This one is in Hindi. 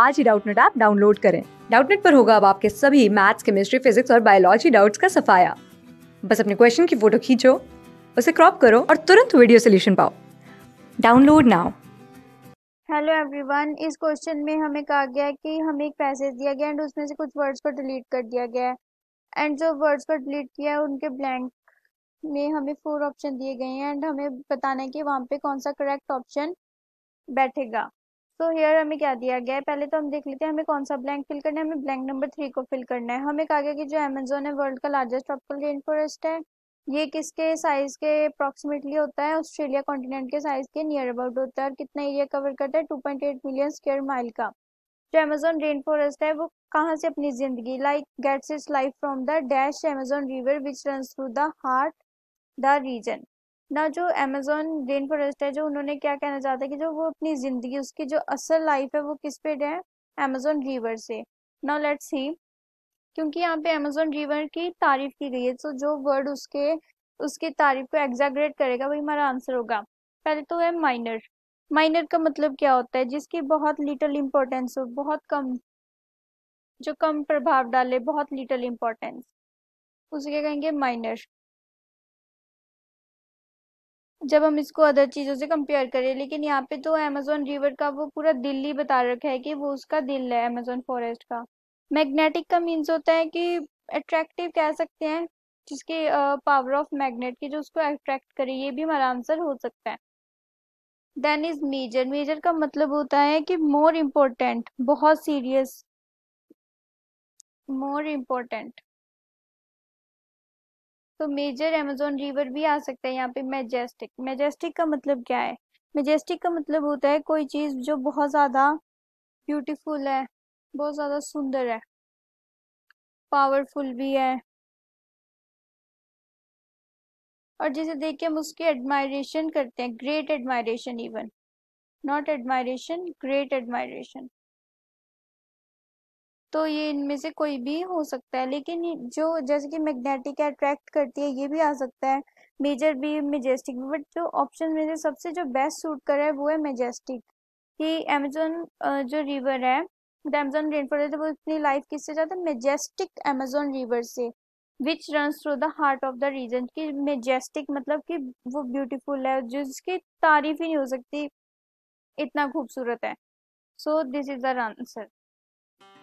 आज ही डाउटनेट ऐप डाउनलोड करें डाउटनेट पर होगा अब आपके सभी मैथ्स केमिस्ट्री फिजिक्स और बायोलॉजी डाउट्स का सफाया बस अपने क्वेश्चन की फोटो खींचो उसे क्रॉप करो और तुरंत वीडियो सोल्यूशन पाओ डाउनलोड नाउ हेलो एवरीवन इस क्वेश्चन में हमें कहा गया है कि हमें एक पैसेज दिया गया एंड उसमें से कुछ वर्ड्स को डिलीट कर दिया गया है एंड जो वर्ड्स को डिलीट किया है उनके ब्लैंक में हमें फोर ऑप्शन दिए गए हैं एंड हमें बताना है कि वहाँ पे कौन सा करेक्ट ऑप्शन बैठेगा सो तो हेयर हमें क्या दिया गया है पहले तो हम देख लेते हैं हमें कौन सा ब्लैंक फिल करना है हमें ब्लैंक नंबर थ्री को फिल करना है हमें कहा गया कि जो अमेजोन है वर्ल्ड का लार्जेस्ट ट्रॉपिकल रेन फॉरेस्ट है ये किसके साइज के अप्रोक्सीमेटली होता है ऑस्ट्रेलिया कॉन्टिनेंट के साइज के नियर अबाउट होता है और कितना एरिया कवर करता है two point eight million square mile का जो अमेजोन रेन फॉरेस्ट है वो कहाँ से अपनी जिंदगी like gets its life from the dash Amazon river which run through the heart the region ना जो अमेजोन रेन फॉरेस्ट है जो उन्होंने क्या कहना चाहता है कि जो वो अपनी ज़िंदगी उसकी जो असल लाइफ है वो किस पे है अमेजोन रिवर से ना लेट्स सी क्योंकि यहाँ पे अमेजोन रिवर की तारीफ की गई है तो जो वर्ड उसके उसकी तारीफ को एग्जाग्रेट करेगा वही हमारा आंसर होगा पहले तो है माइनर माइनर का मतलब क्या होता है जिसकी बहुत लिटल इम्पोर्टेंस हो बहुत कम जो कम प्रभाव डाले बहुत लिटल इम्पोर्टेंस उसे क्या कहेंगे माइनर जब हम इसको अदर चीज़ों से कंपेयर करें लेकिन यहाँ पे तो अमेजोन रिवर का वो पूरा दिल ही बता रखा है कि वो उसका दिल है अमेजोन फॉरेस्ट का मैग्नेटिक का मीन्स होता है कि अट्रैक्टिव कह सकते हैं जिसके पावर ऑफ मैग्नेट की जो उसको अट्रैक्ट करे ये भी हमारा आंसर हो सकता है देन इज मेजर मेजर का मतलब होता है कि मोर इम्पोर्टेंट बहुत सीरियस मोर इम्पोर्टेंट तो मेजर एमेजोन रिवर भी आ सकता है यहाँ पे मेजेस्टिक मेजेस्टिक का मतलब क्या है मेजेस्टिक का मतलब होता है कोई चीज़ जो बहुत ज़्यादा ब्यूटीफुल है बहुत ज़्यादा सुंदर है पावरफुल भी है और जिसे देख के हम उसकी एडमायरेशन करते हैं great admiration even not admiration great admiration तो ये इनमें से कोई भी हो सकता है लेकिन जो जैसे कि मैग्नेटिक अट्रैक्ट करती है ये भी आ सकता है मेजर भी मेजेस्टिक भी बट जो ऑप्शन में से सबसे जो बेस्ट सूट कर रहा है वो है मेजेस्टिक कि अमेजोन जो रिवर है द अमेजोन रेन फॉरेस्ट वो अपनी लाइफ किससे जाता है मेजेस्टिक अमेजोन रिवर से which run through the heart of the region कि मेजेस्टिक मतलब कि वो ब्यूटीफुल है जिसकी तारीफ ही नहीं हो सकती इतना खूबसूरत है so this is the answer